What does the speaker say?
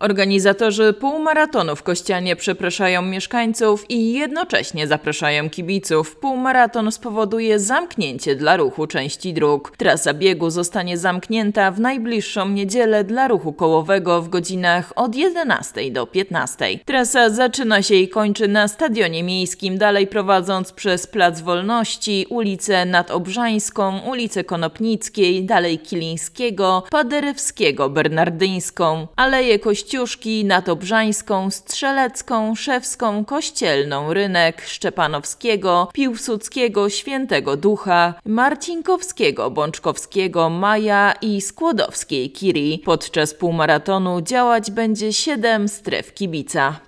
Organizatorzy półmaratonu w Kościanie przepraszają mieszkańców i jednocześnie zapraszają kibiców. Półmaraton spowoduje zamknięcie dla ruchu części dróg. Trasa biegu zostanie zamknięta w najbliższą niedzielę dla ruchu kołowego w godzinach od 11 do 15. Trasa zaczyna się i kończy na stadionie miejskim, dalej prowadząc przez Plac Wolności, ulicę Nadobrzańską, ulicę Konopnickiej, dalej Kilińskiego, Paderewskiego, Bernardyńską, Aleję Kościelną, Kościuszki, Natobrzańską, Strzelecką, Szewską, Kościelną, Rynek, Szczepanowskiego, Piłsudskiego, Świętego Ducha, Marcinkowskiego, Bączkowskiego, Maja i Skłodowskiej Kiri. Podczas półmaratonu działać będzie siedem stref kibica.